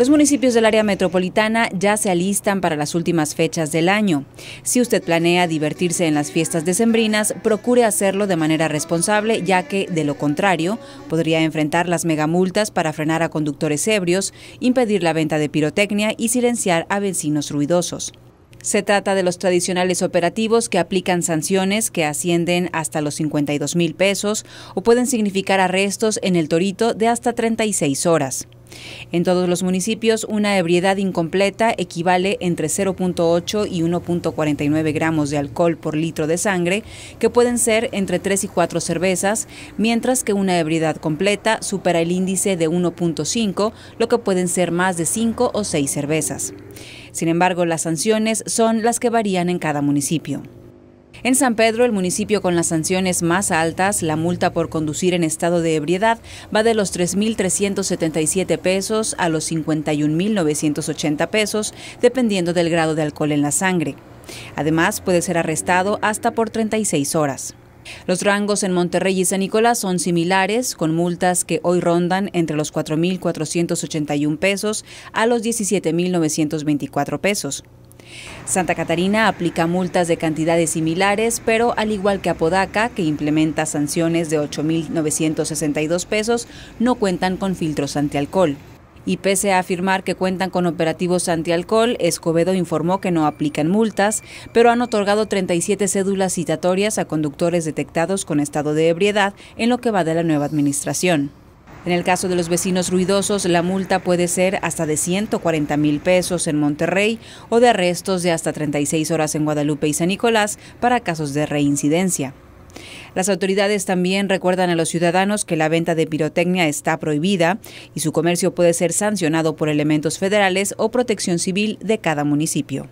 Los municipios del área metropolitana ya se alistan para las últimas fechas del año. Si usted planea divertirse en las fiestas decembrinas, procure hacerlo de manera responsable, ya que, de lo contrario, podría enfrentar las megamultas para frenar a conductores ebrios, impedir la venta de pirotecnia y silenciar a vecinos ruidosos. Se trata de los tradicionales operativos que aplican sanciones que ascienden hasta los 52 mil pesos o pueden significar arrestos en el torito de hasta 36 horas. En todos los municipios, una ebriedad incompleta equivale entre 0.8 y 1.49 gramos de alcohol por litro de sangre, que pueden ser entre 3 y 4 cervezas, mientras que una ebriedad completa supera el índice de 1.5, lo que pueden ser más de 5 o 6 cervezas. Sin embargo, las sanciones son las que varían en cada municipio. En San Pedro, el municipio con las sanciones más altas, la multa por conducir en estado de ebriedad va de los 3.377 pesos a los 51.980 pesos, dependiendo del grado de alcohol en la sangre. Además, puede ser arrestado hasta por 36 horas. Los rangos en Monterrey y San Nicolás son similares, con multas que hoy rondan entre los 4.481 pesos a los 17.924 pesos. Santa Catarina aplica multas de cantidades similares, pero al igual que Apodaca, que implementa sanciones de 8.962 pesos, no cuentan con filtros antialcohol. Y pese a afirmar que cuentan con operativos antialcohol, Escobedo informó que no aplican multas, pero han otorgado 37 cédulas citatorias a conductores detectados con estado de ebriedad en lo que va de la nueva administración. En el caso de los vecinos ruidosos, la multa puede ser hasta de 140 mil pesos en Monterrey o de arrestos de hasta 36 horas en Guadalupe y San Nicolás para casos de reincidencia. Las autoridades también recuerdan a los ciudadanos que la venta de pirotecnia está prohibida y su comercio puede ser sancionado por elementos federales o protección civil de cada municipio.